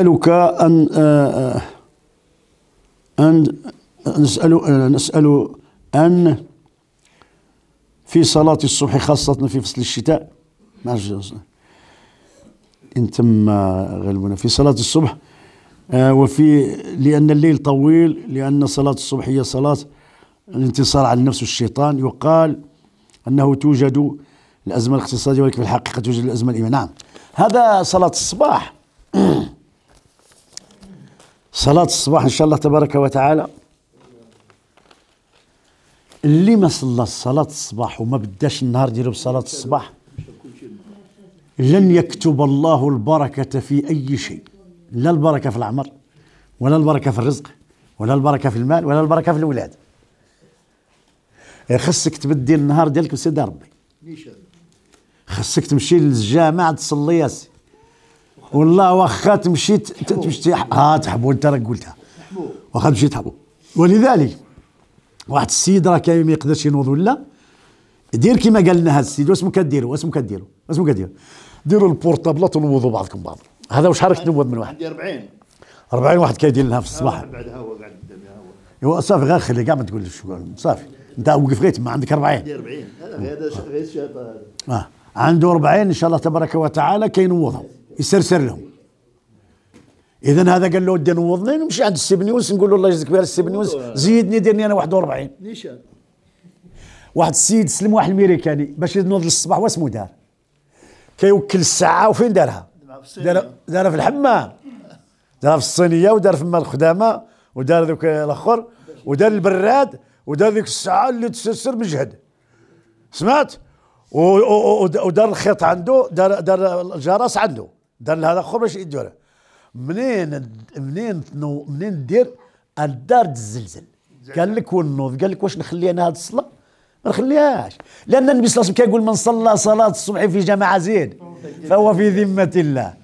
نسألك أن آه، آه، أن نسأل نسأل أن في صلاة الصبح خاصة في فصل الشتاء ما إن تم غلبنا في صلاة الصبح آه، وفي لأن الليل طويل لأن صلاة الصبح هي صلاة الانتصار على النفس والشيطان يقال أنه توجد الأزمة الاقتصادية ولكن في الحقيقة توجد الأزمة الإيمانية نعم هذا صلاة الصباح صلاة الصباح إن شاء الله تبارك وتعالى اللي ما صلى صلاة الصباح وما بداش النهار ديالو بصلاة الصباح لن يكتب الله البركة في أي شيء لا البركة في العمر ولا البركة في الرزق ولا البركة في المال ولا البركة في الأولاد إيه، خصك تبدي النهار ديالك بسيدي ربي خصك تمشي للجامع تصلي ياسي والله واخا تمشي تمشي ها تحبو انت راك قلتها واخا تمشي تحبو ولذلك واحد السيد راه كاين ما يقدرش ينوض ولا دير كما قال لنا هذا السيد واسمو كديروا واسمو كديروا واسمو كديروا ديروا البورطابله تنوضوا بعضكم بعض هذا واش حرك تنوض من واحد عندي 40 40 واحد كيدير لها في الصباح آه، بعدها هو قاعد هو صافي غير خلي كاع ما تقول صافي انت وقف غير تما عندك 40 عندي 40 هذا غير الشيطان هذا اه عنده 40 ان شاء الله تبارك وتعالى كينوضها يسرسر لهم اذا هذا قال له ودي نوضني نمشي عند السي بن نقول له الله يجزيك خير السي بن زيدني ديرني انا 41 نيشان واحد السيد سلم واحد الميريكاني باش ينوض للصباح واسمو دار كيوكل الساعه وفين دارها؟ دارها في الحمام دارها في الصينيه ودار فما الخدامه ودار ذوك الاخر ودار البراد ودار ذيك الساعه اللي تسرسر مجهد سمعت ودار الخيط عنده دار دار الجرس عنده دار هذا باش يديرها منين منين منين دير الدار تزلزل قال لك والنوض قال لك واش نخلي انا هذه الصلاه ما نخليهاش لان النبي صلى الله عليه وسلم كيقول من صلى صلاه الصبح في جماعه زيد فهو في ذمه الله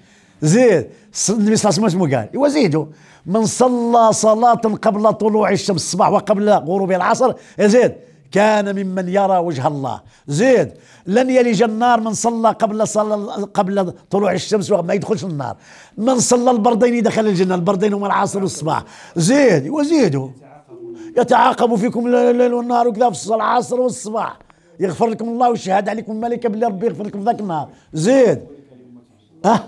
زيد النبي صلى الله عليه وسلم شنو قال؟ زيدوا من صلى صلاه قبل طلوع الشمس الصباح وقبل غروب العصر يزيد كان ممن يرى وجه الله زيد لن يلج النار من صلى قبل صلى قبل طلوع الشمس وما يدخلش النار من صلى البردين دخل الجنة البردين هما العصر والصباح زيد وزيدوا يتعاقب فيكم الليل والنهار وكذا في العصر والصباح يغفر لكم الله ويشهد عليكم الملائكة بلي ربي يغفر لكم ذاك النهار زيد ها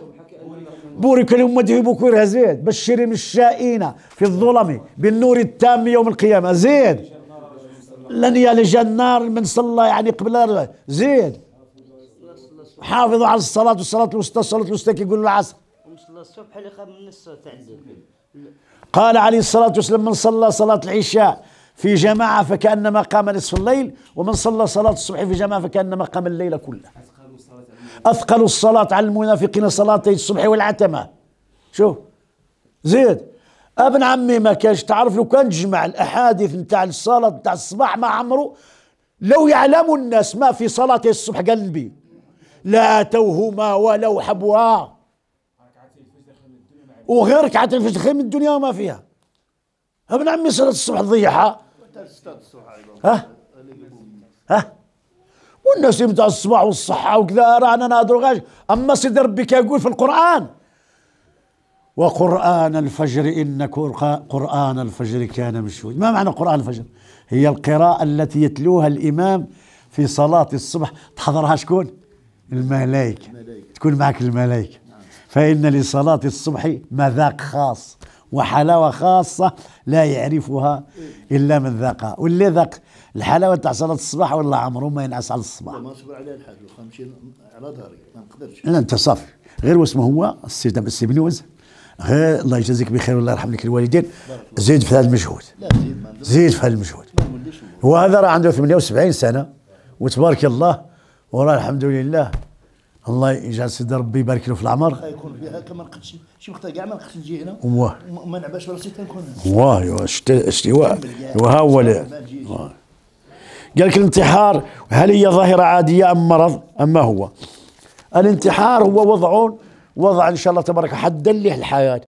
بورك لأمته بكورها زيد بشر الشائين في الظلم بالنور التام يوم القيامة زيد لن يلج النار من صلى يعني قبل زين حافظوا على الصلاة والصلاة الوسطى الصلاة الوسطى كيقولوا العصر الصبح اللي خاب من الصلاة قال عليه الصلاة والسلام من صلى صلاة العشاء في جماعة فكأنما قام نصف الليل ومن صلى صلاة الصبح في جماعة فكأنما قام الليل كله أثقل الصلاة على المنافقين صلاتي الصبح والعتمة شوف زيد ابن عمي ما كانش تعرف لو كان جمع الاحاديث نتاع الصلاه نتاع الصباح ما عمرو لو يعلم الناس ما في صلاه الصبح قال النبي لا اتوهما ولو حبوا وغيرك عاد الفجر خير من الدنيا وما فيها ابن عمي صلاه الصبح ضيعها ها ها والناس يمتع الصباح والصحه وكذا رانا نادر غاش اما سيدي ربي كيقول في القران وقرآن الفجر إن قرآن الفجر كان مشهود ما معنى قرآن الفجر هي القراءة التي يتلوها الإمام في صلاة الصبح تحضرها شكون الملائكة تكون معك الملائكة فإن لصلاة الصبح مذاق خاص وحلاوة خاصة لا يعرفها إلا من ذاقها واللي ذاق الحلاوة تاع صلاة الصباح والله عمره ما ينعس على الصباح ما صبر عليه الحاج على ظهري ما نقدرش لا أنت صافي غير واسمه هو السي وزن. غير الله يجازيك بخير والله يرحم لك الوالدين زيد في هذا المجهود زيد في هذا المجهود وهذا راه عنده 78 سنه وتبارك الله وراه الحمد لله الله يجعل سيد ربي يبارك له في العمر يكون فيها كما نقدش شي وقت كاع ما نقدش نجي هنا واه وما نعباش راسي تنكون واه شتي وها هو قال لك الانتحار هل هي ظاهره عاديه ام مرض ام ما هو الانتحار هو وضع وضع ان شاء الله تبارك حدا الحياه